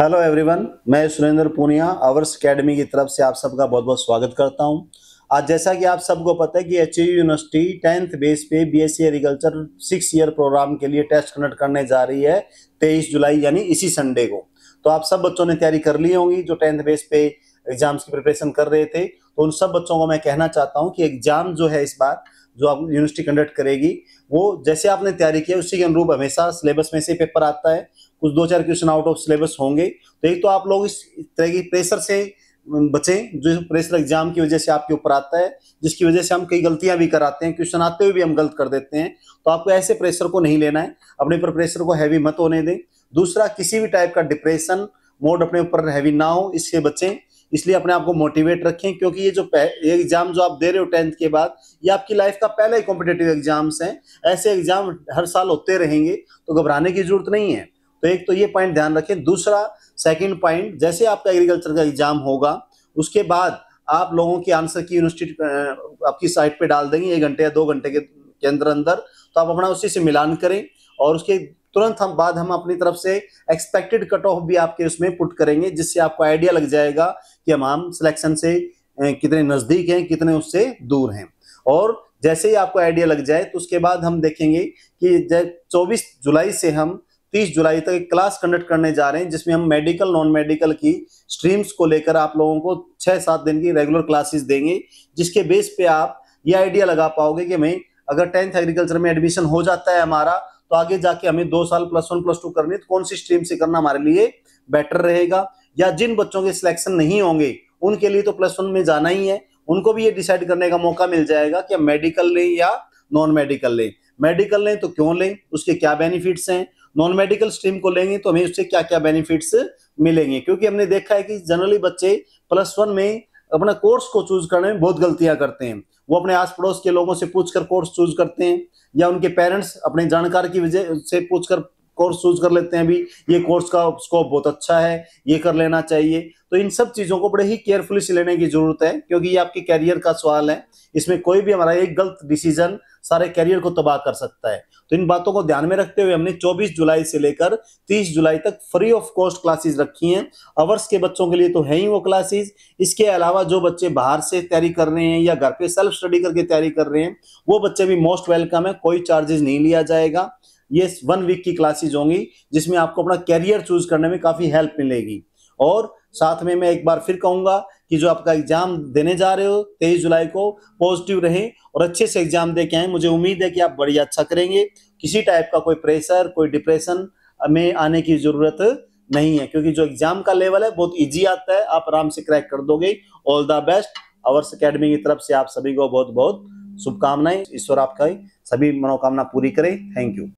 hello everyone मैं Surendra Poonia hours Academy की तरफ से आप सबका बहुत बहुत स्वागत करता हूं आज जैसा कि आप सबको पता है कि एच यूनिवर्सिटी टेंथ बेस पे BSc agriculture six year program के लिए टेस्ट कंडक्ट करने जा रही है तेईस जुलाई यानी इसी संडे को तो आप सब बच्चों ने तैयारी कर ली होंगी जो टेंथ बेस पे एग्जाम्स की प्रिपरेशन कर रहे थे तो उन सब बच्चों को मैं कहना चाहता हूँ कि एग्जाम जो है इस बार जो आप यूनिवर्सिटी कंडक्ट करेगी वो जैसे आपने तैयारी की है उसी के अनुरूप हमेशा सिलेबस में से पेपर आता है कुछ दो चार क्वेश्चन आउट ऑफ सिलेबस होंगे तो एक तो आप लोग इस तरह की प्रेशर से बचें जो प्रेशर एग्जाम की वजह से आपके ऊपर आता है जिसकी वजह से हम कई गलतियां भी कराते हैं क्वेश्चन आते हुए भी हम गलत कर देते हैं तो आपको ऐसे प्रेशर को नहीं लेना है अपने ऊपर प्रेशर को हैवी मत होने दें दूसरा किसी भी टाइप का डिप्रेशन मोड अपने ऊपर हैवी ना हो इससे बचें इसलिए अपने आप को मोटिवेट रखें क्योंकि ये जो ये एग्जाम जो आप दे रहे हो टेंथ के बाद ये आपकी लाइफ का पहला ही कॉम्पिटेटिव एग्जाम्स हैं ऐसे एग्जाम हर साल होते रहेंगे तो घबराने की जरूरत नहीं है तो एक तो ये पॉइंट ध्यान रखें दूसरा सेकंड पॉइंट जैसे आपका एग्रीकल्चर का एग्जाम होगा उसके बाद आप लोगों के आंसर की यूनिवर्सिटी आपकी साइट पे डाल देंगे एक घंटे या दो घंटे के, अंदर अंदर तो आप अपना उसी से मिलान करें और उसके तुरंत हम बाद हम अपनी तरफ से एक्सपेक्टेड कट ऑफ भी आपके उसमें पुट करेंगे जिससे आपको आइडिया लग जाएगा कि हम हम सिलेक्शन से कितने नज़दीक हैं कितने उससे दूर हैं और जैसे ही आपको आइडिया लग जाए तो उसके बाद हम देखेंगे कि चौबीस जुलाई से हम 30 जुलाई तक एक क्लास कंडक्ट करने जा रहे हैं जिसमें हम मेडिकल नॉन मेडिकल की स्ट्रीम्स को लेकर आप लोगों को छः सात दिन की रेगुलर क्लासेस देंगे जिसके बेस पे आप ये आइडिया लगा पाओगे कि भाई अगर टेंथ एग्रीकल्चर में एडमिशन हो जाता है हमारा तो आगे जाके हमें दो साल प्लस वन प्लस टू करनी है तो कौन सी स्ट्रीम से करना हमारे लिए बेटर रहेगा या जिन बच्चों के सिलेक्शन नहीं होंगे उनके लिए तो प्लस वन में जाना ही है उनको भी ये डिसाइड करने का मौका मिल जाएगा कि मेडिकल लें या नॉन मेडिकल लें मेडिकल लें तो क्यों लें उसके क्या बेनिफिट्स हैं नॉन मेडिकल स्ट्रीम को लेंगे तो हमें उससे क्या क्या बेनिफिट्स मिलेंगे क्योंकि हमने देखा है कि जनरली बच्चे प्लस वन में अपना कोर्स को चूज करने में बहुत गलतियां करते हैं वो अपने आस पड़ोस के लोगों से कर कोर्स चूज करते हैं या उनके पेरेंट्स अपने जानकार की वजह से कर कोर्स चूज कर लेते हैं अभी ये कोर्स का स्कोप बहुत अच्छा है ये कर लेना चाहिए तो इन सब चीज़ों को बड़े ही केयरफुली से लेने की जरूरत है क्योंकि ये आपके कैरियर का सवाल है इसमें कोई भी हमारा एक गलत डिसीजन सारे कैरियर को तबाह कर सकता है तो इन बातों को ध्यान में रखते हुए हमने 24 जुलाई से लेकर 30 जुलाई तक फ्री ऑफ कॉस्ट क्लासेस रखी हैं अवर्स के बच्चों के लिए तो है ही वो क्लासेस इसके अलावा जो बच्चे बाहर से तैयारी कर रहे हैं या घर पे सेल्फ स्टडी करके तैयारी कर रहे हैं वो बच्चे भी मोस्ट वेलकम है कोई चार्जेस नहीं लिया जाएगा ये वन वीक की क्लासेज होंगी जिसमें आपको अपना कैरियर चूज करने में काफ़ी हेल्प मिलेगी और साथ में मैं एक बार फिर कहूंगा कि जो आपका एग्जाम देने जा रहे हो तेईस जुलाई को पॉजिटिव रहें और अच्छे से एग्जाम दे के आए मुझे उम्मीद है कि आप बढ़िया अच्छा करेंगे किसी टाइप का कोई प्रेशर कोई डिप्रेशन में आने की जरूरत नहीं है क्योंकि जो एग्जाम का लेवल है बहुत ईजी आता है आप आराम से क्रैक कर दोगे all the best Ours Academy की तरफ से आप सभी को बहुत बहुत शुभकामनाएं ईश्वर आपका सभी मनोकामना पूरी करें थैंक यू